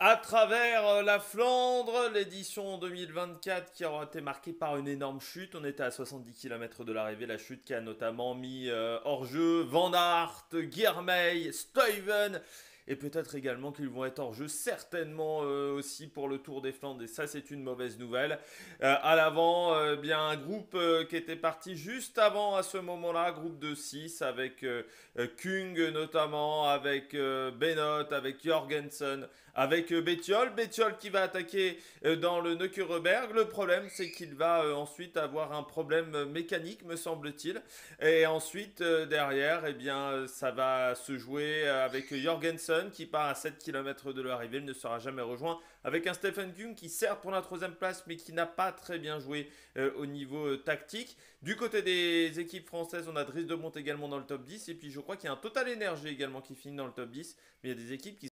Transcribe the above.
À travers euh, la Flandre, l'édition 2024 qui aura été marquée par une énorme chute. On était à 70 km de l'arrivée, la chute qui a notamment mis euh, hors jeu Van Aert, Guermeil, Stuyven et peut-être également qu'ils vont être en jeu certainement euh, aussi pour le Tour des Flandres et ça c'est une mauvaise nouvelle. Euh, à l'avant, euh, bien un groupe qui était parti juste avant à ce moment-là, groupe de 6 avec Kung notamment, avec Benot, avec Jorgensen, avec Bétiol. Bétiol qui va attaquer dans le Nöckereberg. Le problème c'est qu'il va ensuite avoir un problème mécanique me semble-t-il. Et ensuite derrière, eh bien ça va se jouer avec Jorgensen qui part à 7 km de l'arrivée, il ne sera jamais rejoint avec un Stephen King qui sert pour la troisième place mais qui n'a pas très bien joué euh, au niveau euh, tactique. Du côté des équipes françaises, on a Driss de Monte également dans le top 10 et puis je crois qu'il y a un Total Energy également qui finit dans le top 10, mais il y a des équipes qui